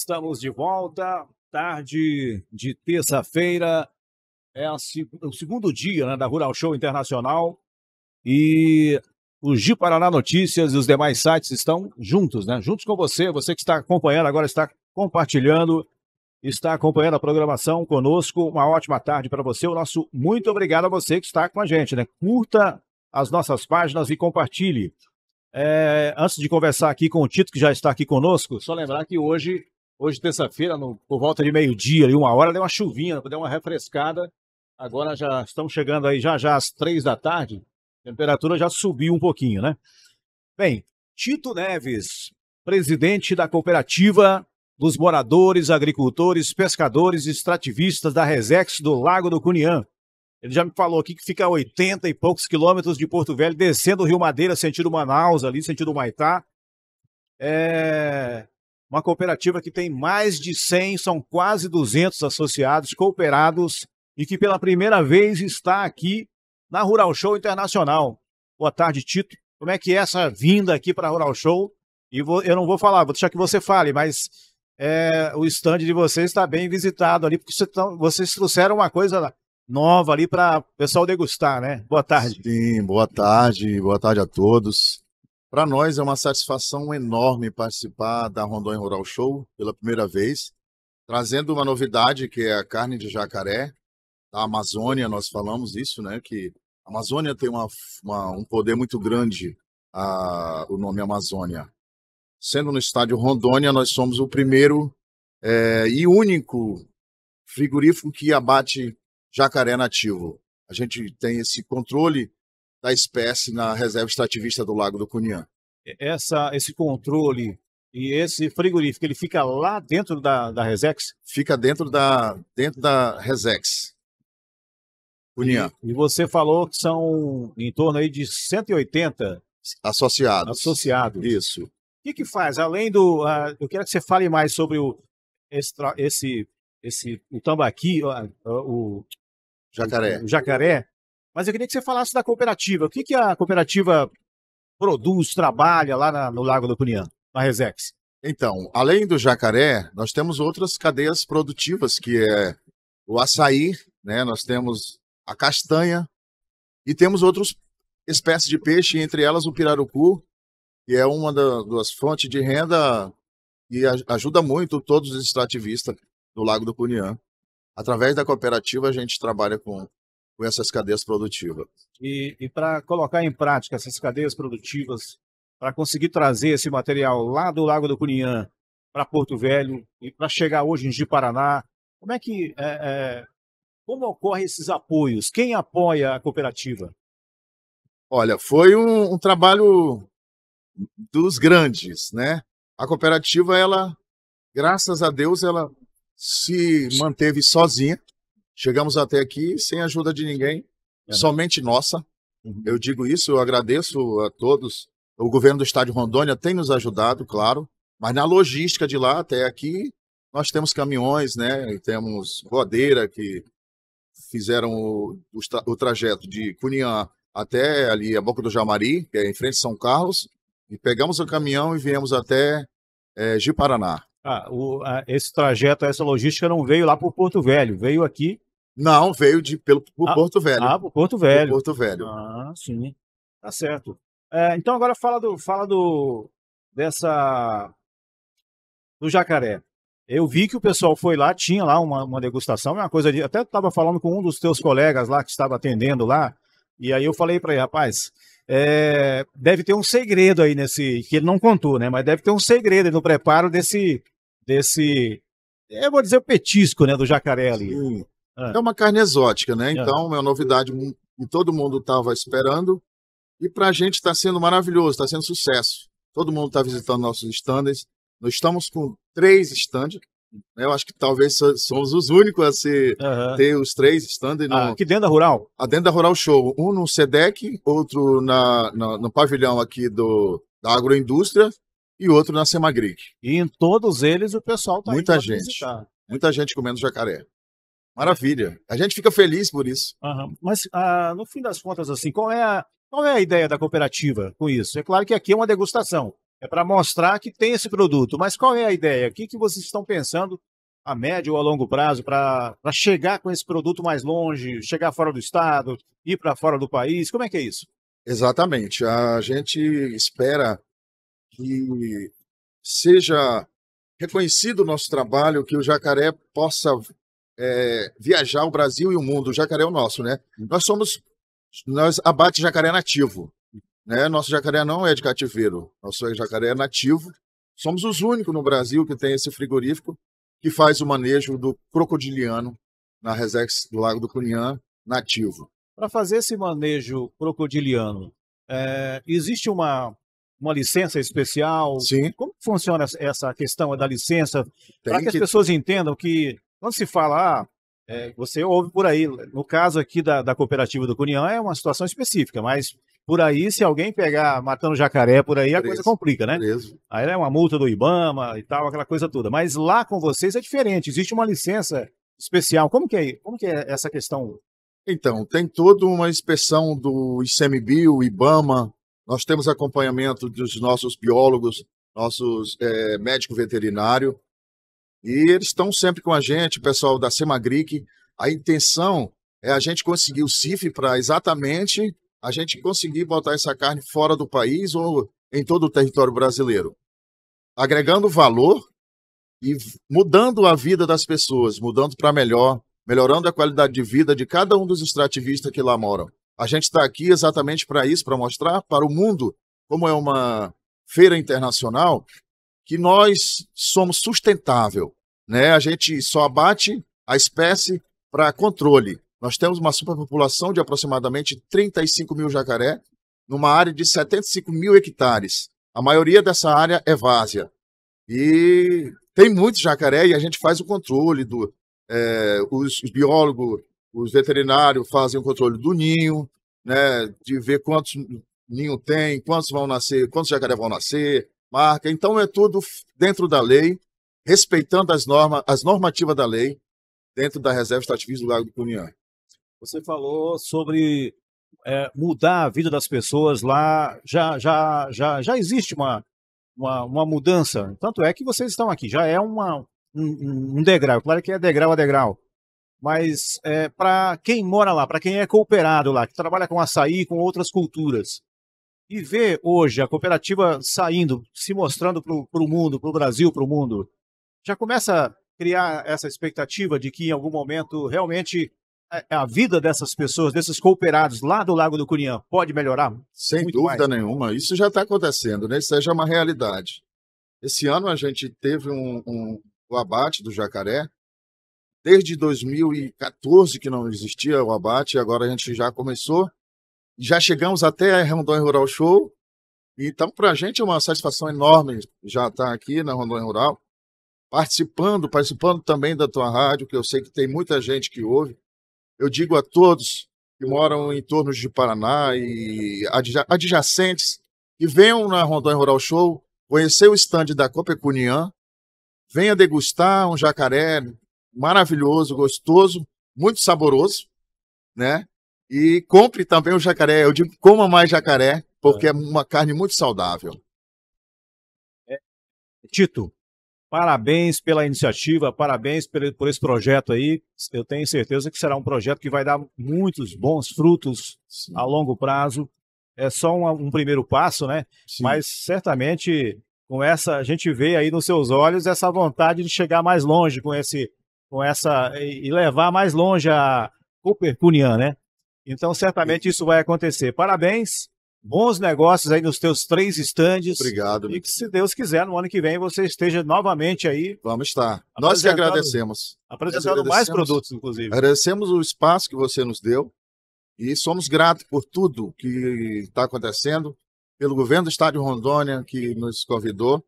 Estamos de volta, tarde de terça-feira, é a, o segundo dia né, da Rural Show Internacional e o Gi Paraná Notícias e os demais sites estão juntos, né? Juntos com você, você que está acompanhando agora, está compartilhando, está acompanhando a programação conosco. Uma ótima tarde para você. O nosso muito obrigado a você que está com a gente, né? Curta as nossas páginas e compartilhe. É, antes de conversar aqui com o Tito, que já está aqui conosco, só lembrar que hoje Hoje, terça-feira, por volta de meio-dia, uma hora, deu uma chuvinha, né, deu uma refrescada. Agora já estamos chegando aí já já às três da tarde. A temperatura já subiu um pouquinho, né? Bem, Tito Neves, presidente da cooperativa dos moradores, agricultores, pescadores e extrativistas da Resex do Lago do Cunhã. Ele já me falou aqui que fica a 80 e poucos quilômetros de Porto Velho, descendo o Rio Madeira, sentido Manaus, ali, sentido Maitá. É... Uma cooperativa que tem mais de 100, são quase 200 associados cooperados e que pela primeira vez está aqui na Rural Show Internacional. Boa tarde, Tito. Como é que é essa vinda aqui para a Rural Show? E vou, eu não vou falar, vou deixar que você fale, mas é, o stand de vocês está bem visitado ali, porque vocês trouxeram uma coisa nova ali para o pessoal degustar, né? Boa tarde. Sim, boa tarde, boa tarde a todos. Para nós é uma satisfação enorme participar da Rondônia Rural Show pela primeira vez, trazendo uma novidade que é a carne de jacaré da Amazônia. Nós falamos isso, né? Que a Amazônia tem uma, uma, um poder muito grande, a, o nome Amazônia. Sendo no estádio Rondônia, nós somos o primeiro é, e único frigorífico que abate jacaré nativo. A gente tem esse controle da espécie na reserva extrativista do Lago do Cunhã. Essa, esse controle e esse frigorífico, ele fica lá dentro da, da Resex? Fica dentro da, dentro da Resex. Cunhã. E, e você falou que são em torno aí de 180 associados. Associados. Isso. O que, que faz? Além do. Uh, eu quero que você fale mais sobre o, esse, esse, esse o tambaqui, o jacaré. O, o jacaré. Mas eu queria que você falasse da cooperativa. O que, que a cooperativa produz, trabalha lá na, no Lago do Cunhã, na Resex? Então, além do jacaré, nós temos outras cadeias produtivas, que é o açaí, né? nós temos a castanha e temos outras espécies de peixe, entre elas o pirarucu, que é uma das fontes de renda e ajuda muito todos os extrativistas do Lago do Cunhã. Através da cooperativa, a gente trabalha com com essas cadeias produtivas. E, e para colocar em prática essas cadeias produtivas, para conseguir trazer esse material lá do Lago do Cunhã para Porto Velho e para chegar hoje em Paraná, como é que é, é, como ocorrem esses apoios? Quem apoia a cooperativa? Olha, foi um, um trabalho dos grandes, né? A cooperativa, ela, graças a Deus, ela se manteve sozinha Chegamos até aqui sem ajuda de ninguém, é. somente nossa. Uhum. Eu digo isso, eu agradeço a todos. O governo do estado de Rondônia tem nos ajudado, claro, mas na logística de lá até aqui, nós temos caminhões, né? E temos rodeira que fizeram o, o, o trajeto de Cunhã até ali a Boca do Jamari, que é em frente a São Carlos, e pegamos o caminhão e viemos até é, Giparaná. Ah, o, a, esse trajeto, essa logística não veio lá para o Porto Velho, veio aqui não, veio de pelo por ah, Porto Velho. Ah, por Porto Velho. Por Porto Velho. Ah, sim. Tá certo. É, então agora fala do fala do dessa do jacaré. Eu vi que o pessoal foi lá, tinha lá uma, uma degustação, é uma coisa de. Até estava falando com um dos teus colegas lá que estava atendendo lá, e aí eu falei para ele, rapaz, é, deve ter um segredo aí nesse. que ele não contou, né? Mas deve ter um segredo no preparo desse. desse eu vou dizer o petisco, né? Do jacaré ali. Sim. É. é. uma carne exótica, né? É. Então, é uma novidade que todo mundo estava esperando. E para a gente está sendo maravilhoso, está sendo sucesso. Todo mundo está visitando nossos stands. Nós estamos com três stands. Né? Eu acho que talvez somos os únicos a uhum. ter os três stands. Ah, no... Aqui dentro da Rural? A ah, dentro da Rural Show. Um no SEDEC, outro na, na no pavilhão aqui do, da agroindústria e outro na Semagric. E em todos eles o pessoal está Muita gente. Muita gente comendo jacaré. Maravilha. A gente fica feliz por isso. Uhum. Mas, ah, no fim das contas, assim, qual é, a, qual é a ideia da cooperativa com isso? É claro que aqui é uma degustação. É para mostrar que tem esse produto. Mas qual é a ideia? O que, que vocês estão pensando a médio ou a longo prazo para pra chegar com esse produto mais longe, chegar fora do estado, ir para fora do país? Como é que é isso? Exatamente. A gente espera que seja reconhecido o nosso trabalho, que o jacaré possa é, viajar o Brasil e o mundo. O jacaré é o nosso, né? Nós somos. Nós abate jacaré é nativo. Né? Nosso jacaré não é de cativeiro. Nosso jacaré é nativo. Somos os únicos no Brasil que tem esse frigorífico que faz o manejo do crocodiliano na Resex do Lago do Cunhã nativo. Para fazer esse manejo crocodiliano, é, existe uma, uma licença especial? Sim. Como funciona essa questão da licença? Para que, que, as pessoas entendam que quando se fala, ah, é, você ouve por aí, no caso aqui da, da cooperativa do Cunhã é uma situação específica, mas por aí, se alguém pegar matando jacaré por aí, a preso, coisa complica, né? Preso. Aí é uma multa do Ibama e tal, aquela coisa toda. Mas lá com vocês é diferente, existe uma licença especial. Como que é, como que é essa questão? Então, tem toda uma inspeção do ICMBio, Ibama, nós temos acompanhamento dos nossos biólogos, nossos é, médico veterinário, e eles estão sempre com a gente, o pessoal da Semagric. A intenção é a gente conseguir o CIF para exatamente a gente conseguir botar essa carne fora do país ou em todo o território brasileiro, agregando valor e mudando a vida das pessoas, mudando para melhor, melhorando a qualidade de vida de cada um dos extrativistas que lá moram. A gente está aqui exatamente para isso, para mostrar para o mundo como é uma feira internacional, que nós somos sustentável, né? A gente só abate a espécie para controle. Nós temos uma superpopulação de aproximadamente 35 mil jacaré numa área de 75 mil hectares. A maioria dessa área é várzea. E tem muito jacaré e a gente faz o controle do. É, os, os biólogos, os veterinários fazem o controle do ninho, né, de ver quantos ninho tem, quantos vão nascer, quantos jacaré vão nascer, marca. Então é tudo dentro da lei, respeitando as normas, as normativas da lei, dentro da reserva extrativista do Lago do Cunhã. Você falou sobre é, mudar a vida das pessoas lá. Já, já, já, já existe uma, uma, uma mudança. Tanto é que vocês estão aqui. Já é uma, um, um degrau. Claro que é degrau a degrau. Mas é, para quem mora lá, para quem é cooperado lá, que trabalha com açaí, com outras culturas, e ver hoje a cooperativa saindo, se mostrando para o mundo, para o Brasil, para o mundo, já começa a criar essa expectativa de que em algum momento realmente é, é a, vida dessas pessoas, desses cooperados lá do Lago do Cunhã, pode melhorar? Sem dúvida mais. nenhuma, isso já está acontecendo, né? isso já é uma realidade. Esse ano a gente teve um, um, o abate do jacaré, desde 2014 que não existia o abate, agora a gente já começou já chegamos até a Rondônia Rural Show. Então, para a gente é uma satisfação enorme já estar tá aqui na Rondônia Rural, participando, participando também da tua rádio, que eu sei que tem muita gente que ouve. Eu digo a todos que moram em torno de Paraná e adjacentes que venham na Rondônia Rural Show conhecer o estande da Copecunian, venha degustar um jacaré maravilhoso, gostoso, muito saboroso, né? E compre também o jacaré. Eu digo, coma mais jacaré, porque é, é uma carne muito saudável. É. Tito, parabéns pela iniciativa, parabéns por esse projeto aí. Eu tenho certeza que será um projeto que vai dar muitos bons frutos Sim. a longo prazo. É só um, um primeiro passo, né? Sim. Mas certamente com essa a gente vê aí nos seus olhos essa vontade de chegar mais longe com esse com essa e levar mais longe a Cooper Cunian, né? Então, certamente isso vai acontecer. Parabéns, bons negócios aí nos teus três estandes. Obrigado. E que, se Deus quiser, no ano que vem você esteja novamente aí. Vamos estar. Nós que agradecemos. Apresentando mais produtos, inclusive. Agradecemos o espaço que você nos deu e somos gratos por tudo que está acontecendo, pelo governo do Estado de Rondônia que nos convidou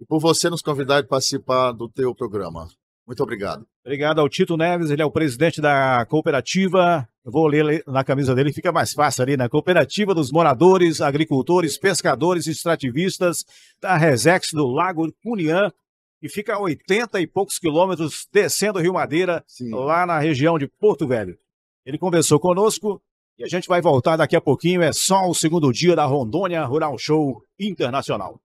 e por você nos convidar a participar do teu programa. Muito obrigado. Obrigado ao Tito Neves, ele é o presidente da cooperativa. Eu vou ler na camisa dele, fica mais fácil ali, na né? Cooperativa dos Moradores, Agricultores, Pescadores e Extrativistas da Resex do Lago Cunhã, que fica a 80 e poucos quilômetros descendo o Rio Madeira, Sim. lá na região de Porto Velho. Ele conversou conosco e a gente vai voltar daqui a pouquinho. É só o segundo dia da Rondônia Rural Show Internacional.